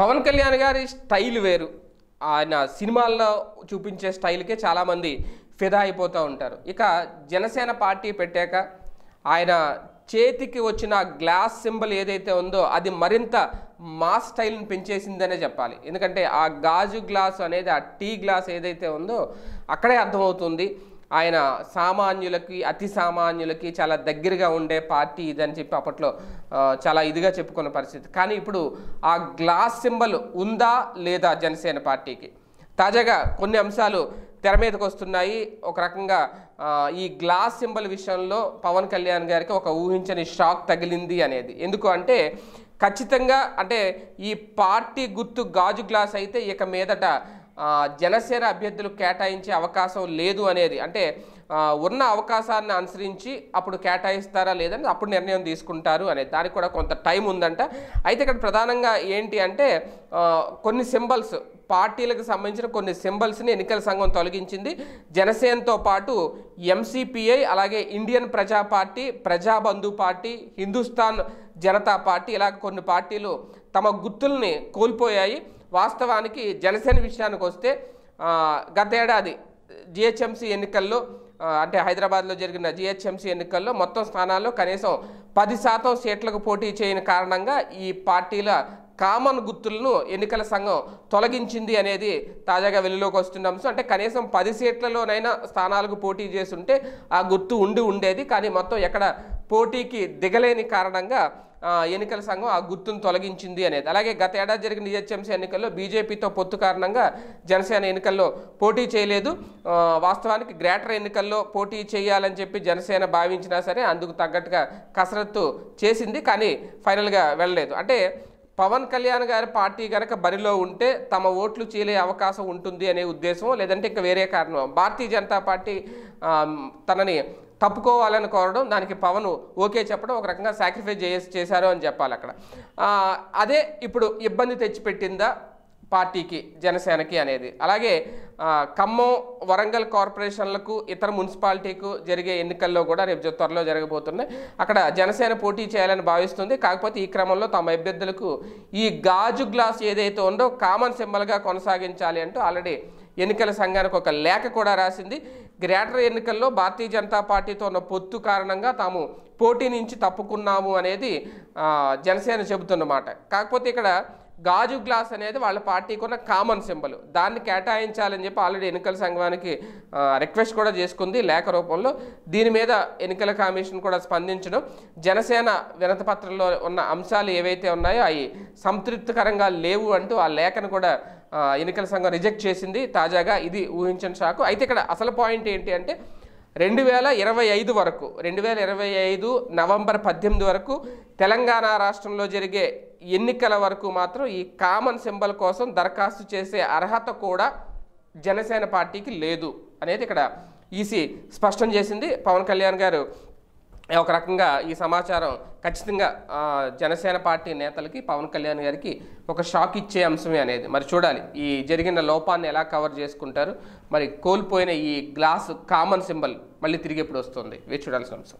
పవన్ కళ్యాణ్ గారి స్టైల్ వేరు ఆయన సినిమాల్లో చూపించే స్టైల్కే చాలామంది ఫిదా అయిపోతూ ఉంటారు ఇక జనసేన పార్టీ పెట్టాక ఆయన చేతికి వచ్చిన గ్లాస్ సింబల్ ఏదైతే ఉందో అది మరింత మా స్టైల్ని పెంచేసిందనే చెప్పాలి ఎందుకంటే ఆ గాజు గ్లాసు అనేది ఆ టీ గ్లాస్ ఏదైతే ఉందో అక్కడే అర్థమవుతుంది ఆయన సామాన్యులకి అతి సామాన్యులకి చాలా దగ్గరగా ఉండే పార్టీ ఇదని చెప్పి అప్పట్లో చాలా ఇదిగా చెప్పుకున్న పరిస్థితి కానీ ఇప్పుడు ఆ గ్లాస్ సింబల్ ఉందా లేదా జనసేన పార్టీకి తాజాగా కొన్ని అంశాలు తెర మీదకి వస్తున్నాయి ఒక రకంగా ఈ గ్లాస్ సింబల్ విషయంలో పవన్ కళ్యాణ్ గారికి ఒక ఊహించని షాక్ తగిలింది అనేది ఎందుకు అంటే ఖచ్చితంగా అంటే ఈ పార్టీ గుర్తు గాజు గ్లాస్ అయితే ఇక మీదట జనసేన అభ్యర్థులు కేటాయించే అవకాశం లేదు అనేది అంటే ఉన్న అవకాశాన్ని అనుసరించి అప్పుడు కేటాయిస్తారా లేదని అప్పుడు నిర్ణయం తీసుకుంటారు అనేది దానికి కూడా కొంత టైం ఉందంట అయితే ఇక్కడ ప్రధానంగా ఏంటి అంటే కొన్ని సింబల్స్ పార్టీలకు సంబంధించిన కొన్ని సింబల్స్ని ఎన్నికల సంఘం తొలగించింది జనసేనతో పాటు ఎంసీపీఐ అలాగే Indian Praja party Prajabandhu party Hindustan Janata party ఇలా కొన్ని పార్టీలు తమ గుర్తుల్ని కోల్పోయాయి వాస్తవానికి జనసేన విషయానికి వస్తే గతేడాది జిహెచ్ఎంసీ ఎన్నికల్లో అంటే హైదరాబాద్లో జరిగిన జిహెచ్ఎంసీ ఎన్నికల్లో మొత్తం స్థానాల్లో కనీసం పది శాతం సీట్లకు పోటీ చేయని కారణంగా ఈ పార్టీల కామన్ గుర్తులను ఎన్నికల సంఘం తొలగించింది అనేది తాజాగా వెలుగులోకి వస్తున్న అంశం అంటే కనీసం పది సీట్లలోనైనా స్థానాలకు పోటీ చేస్తుంటే ఆ గుర్తు ఉండి ఉండేది కానీ మొత్తం ఎక్కడ పోటీకి దిగలేని కారణంగా ఎన్నికల సంఘం ఆ గుర్తును తొలగించింది అనేది అలాగే గత ఏడాది జరిగిన జిహెచ్ఎంసీ ఎన్నికల్లో బీజేపీతో పొత్తు కారణంగా జనసేన ఎన్నికల్లో పోటీ చేయలేదు వాస్తవానికి గ్రేటర్ ఎన్నికల్లో పోటీ చేయాలని చెప్పి జనసేన భావించినా సరే అందుకు తగ్గట్టుగా కసరత్తు చేసింది కానీ ఫైనల్గా వెళ్ళలేదు అంటే పవన్ కళ్యాణ్ గారి పార్టీ కనుక బరిలో ఉంటే తమ ఓట్లు చీలే అవకాశం ఉంటుంది అనే ఉద్దేశం లేదంటే ఇంకా వేరే కారణం భారతీయ జనతా పార్టీ తనని కప్పుకోవాలని కోరడం దానికి పవన్ ఓకే చెప్పడం ఒక రకంగా సాక్రిఫైస్ చేసి చేశారు అని చెప్పాలి అక్కడ అదే ఇప్పుడు ఇబ్బంది తెచ్చిపెట్టిందా పార్టీకి జనసేనకి అనేది అలాగే ఖమ్మం వరంగల్ కార్పొరేషన్లకు ఇతర మున్సిపాలిటీకు జరిగే ఎన్నికల్లో కూడా రేపు త్వరలో జరగబోతున్నాయి అక్కడ జనసేన పోటీ చేయాలని భావిస్తుంది కాకపోతే ఈ క్రమంలో తమ అభ్యర్థులకు ఈ గాజు గ్లాస్ ఏదైతే ఉందో కామన్ సింబల్గా కొనసాగించాలి అంటూ ఆల్రెడీ ఎన్నికల సంఘానికి ఒక లేఖ కూడా రాసింది గ్రేటర్ ఎన్నికల్లో భారతీయ జనతా పార్టీతో ఉన్న పొత్తు కారణంగా తాము పోటీ నుంచి తప్పుకున్నాము అనేది జనసేన చెబుతున్నమాట కాకపోతే ఇక్కడ గాజు గ్లాస్ అనేది వాళ్ళ పార్టీకి ఉన్న కామన్ సింబల్ దాన్ని కేటాయించాలని చెప్పి ఆల్రెడీ ఎన్నికల సంఘానికి రిక్వెస్ట్ కూడా చేసుకుంది లేఖ రూపంలో దీని మీద ఎన్నికల కమిషన్ కూడా స్పందించడం జనసేన వినతపత్రంలో ఉన్న అంశాలు ఏవైతే ఉన్నాయో అవి సంతృప్తికరంగా లేవు అంటూ ఆ లేఖను కూడా ఎన్నికల సంఘం రిజెక్ట్ చేసింది తాజాగా ఇది ఊహించిన షాకు అయితే ఇక్కడ అసలు పాయింట్ ఏంటి అంటే రెండు వేల ఇరవై ఐదు వరకు రెండు వేల ఇరవై ఐదు నవంబర్ పద్దెనిమిది వరకు తెలంగాణ రాష్ట్రంలో జరిగే ఎన్నికల వరకు మాత్రం ఈ కామన్ సింబల్ కోసం దరఖాస్తు చేసే అర్హత కూడా జనసేన పార్టీకి లేదు అనేది ఇక్కడ ఈసీ e స్పష్టం చేసింది పవన్ కళ్యాణ్ గారు ఒక రకంగా ఈ సమాచారం ఖచ్చితంగా జనసేన పార్టీ నేతలకి పవన్ కళ్యాణ్ గారికి ఒక షాక్ ఇచ్చే అంశమే అనేది మరి చూడాలి ఈ జరిగిన లోపాన్ని ఎలా కవర్ చేసుకుంటారు మరి కోల్పోయిన ఈ గ్లాస్ కామన్ సింబల్ మళ్ళీ తిరిగి ఎప్పుడు వస్తుంది వేచి చూడాల్సిన అంశం